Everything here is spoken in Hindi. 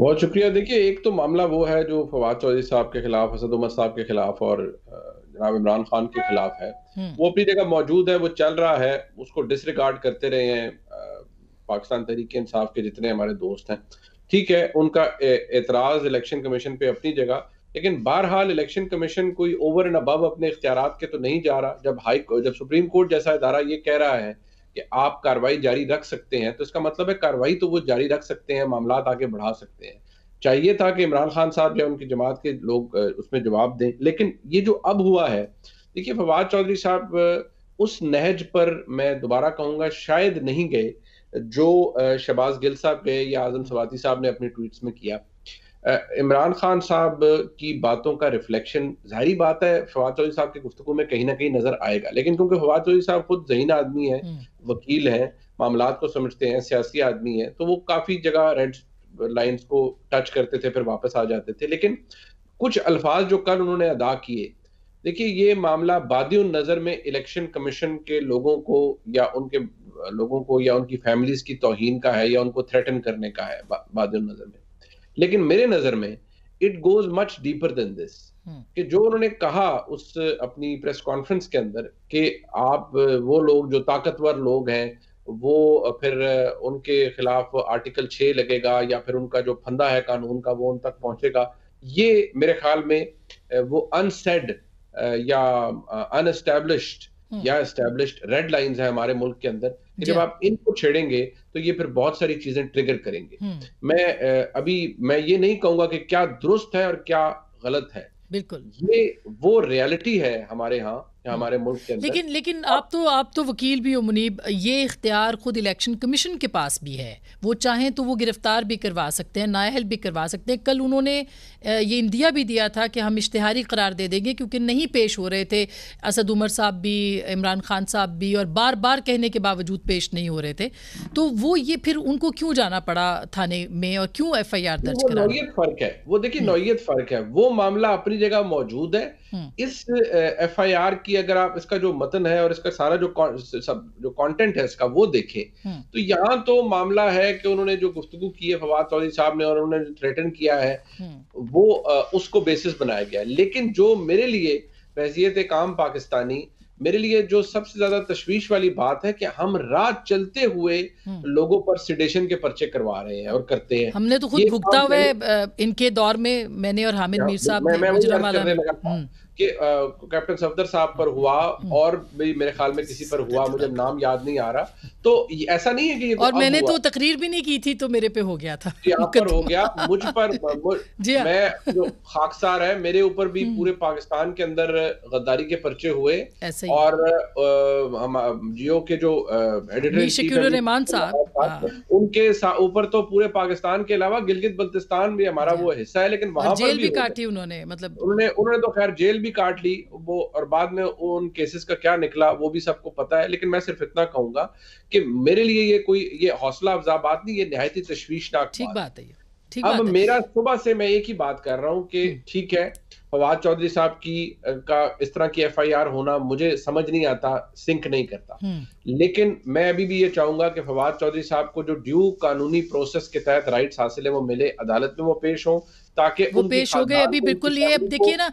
बहुत शुक्रिया देखिए एक तो मामला वो है जो फवाद चौधरी साहब के खिलाफ असद उमर साहब के खिलाफ और जनाब इमरान खान के खिलाफ है हम्म। वो अपनी जगह मौजूद है वो चल रहा है उसको डिसरिगार्ड करते रहे हैं पाकिस्तान तहरीक इंसाफ के जितने हमारे दोस्त हैं ठीक है उनका एतराज इलेक्शन कमीशन पे अपनी जगह लेकिन बहरहाल इलेक्शन कमीशन कोई ओवर एंड अब अपने इख्तियार के तो नहीं जा रहा जब हाई जब सुप्रीम कोर्ट जैसा इदारा ये कह रहा है कि आप कार्रवाई जारी रख सकते हैं तो इसका मतलब है कार्रवाई तो वो जारी रख सकते हैं मामला आगे बढ़ा सकते हैं चाहिए था कि इमरान खान साहब या उनकी जमात के लोग उसमें जवाब दें लेकिन ये जो अब हुआ है देखिए फवाद चौधरी साहब उस नहज पर मैं दोबारा कहूंगा शायद नहीं गए जो शबाज गिल साहब गए या आजम सवाती साहब ने अपने ट्वीट्स में किया इमरान खान साहब की बातों का रिफ्लेक्शन जारी बात है फवाद चौधरी साहब की गुफ्तु में कहीं ना कहीं नजर आएगा लेकिन क्योंकि फवाद चौधरी साहब खुद जहीन आदमी है हम्म। वकील है मामला को समझते हैं सियासी आदमी है तो वो काफी जगह रेड लाइन्स को टच करते थे फिर वापस आ जाते थे लेकिन कुछ अल्फाज जो कल उन्होंने अदा किए देखिए ये मामला बादी नज़र में इलेक्शन कमीशन के लोगों को या उनके लोगों को या उनकी फैमिलीज की तोहन का है या उनको थ्रेटन करने का है बाद बादी नज़र में लेकिन मेरे नजर में it goes much deeper than this कि जो उन्होंने कहा उस अपनी प्रेस कॉन्फ्रेंस के अंदर कि आप वो लोग जो ताकतवर लोग हैं वो फिर उनके खिलाफ आर्टिकल छ लगेगा या फिर उनका जो फंदा है कानून का वो उन तक पहुंचेगा ये मेरे ख्याल में वो अनसेड या अनस्टैब्लिश्ड uh, हम्म। या एस्टेब्लिश्ड रेड लाइंस है हमारे मुल्क के अंदर कि जब आप इनको छेड़ेंगे तो ये फिर बहुत सारी चीजें ट्रिगर करेंगे हम्म। मैं अभी मैं ये नहीं कहूंगा कि क्या दुरुस्त है और क्या गलत है बिल्कुल ये वो रियलिटी है हमारे यहाँ Hmm. हमारे मुल्क के अंदर लेकिन लेकिन आप तो आप तो वकील भी हो मुनीब ये इख्तियार खुद इलेक्शन कमीशन के पास भी है वो चाहें तो वो गिरफ्तार भी करवा सकते हैं नाअहल भी करवा सकते हैं कल उन्होंने ये इंदिया भी दिया था कि हम इश्तहारी करार दे देंगे क्योंकि नहीं पेश हो रहे थे असद उमर साहब भी इमरान खान साहब भी और बार बार कहने के बावजूद पेश नहीं हो रहे थे तो वो ये फिर उनको क्यों जाना पड़ा थाने में और क्यों एफ आई आर दर्ज करा फर्क है वो देखिए hmm. नोयत फर्क है वो मामला अपनी जगह मौजूद है hmm. इस एफ आई आर की अगर आप इसका जो मतन है और इसका सारा जो सब जो कंटेंट है इसका वो देखें हम्म। तो यहाँ तो मामला है कि उन्होंने जो गुफ्तगु की है फवाद चौधरी साहब ने और उन्होंने जो थ्रेटन किया है हम्म। वो आ, उसको बेसिस बनाया गया लेकिन जो मेरे लिए बहसीत काम पाकिस्तानी मेरे लिए जो सबसे ज्यादा तशवीश वाली बात है कि हम रात चलते हुए हम्म। लोगों पर सिडेशन के पर्चे करवा रहे हैं और करते हैं हमने तो खुद भुगता हुआ इनके दौर में मैंने और हामिद मीर साहब कि कैप्टन सफदर साहब पर हुआ हम्म। और भी मेरे ख्याल में किसी पर हुआ मुझे नाम याद नहीं आ रहा तो ऐसा नहीं है कि तो और तो मैंने तो तकरीर भी नहीं की थी तो मेरे पे हो गया था पर हो गया मुझ पर मुझ, हाँ। मैं जो खाकसार है मेरे ऊपर भी हम्म। पूरे पाकिस्तान के अंदर गद्दारी के पर्चे हुए और जियो के जो एडिटर साहब हाँ। उनके ऊपर तो पूरे पाकिस्तान के अलावा गिलगित बल्तिस्तान भी हमारा वो हाँ। हिस्सा है लेकिन वहां जेल भी काटी उन्होंने मतलब उन्होंने उन्होंने तो खैर जेल भी काट ली वो और बाद में उन केसेस का क्या निकला वो भी सबको पता है लेकिन मैं सिर्फ इतना कहूंगा कि मेरे लिए ये कोई ये हौसला अफजा बात नहीं ये नहायती तश्वीशनाक ठीक बात है अब मेरा सुबह से मैं एक ही बात कर रहा हूँ कि हम्म। ठीक है फवाद चौधरी साहब की का इस तरह की एफआईआर होना मुझे समझ नहीं आता सिंक नहीं करता हम्म। लेकिन मैं अभी भी ये चाहूंगा कि फवाद चौधरी साहब को जो ड्यू कानूनी प्रोसेस के तहत राइट्स हासिल है वो मिले अदालत में वो पेश हो ताकि वो पेश हो गए अभी बिल्कुल ये अब देखिए ना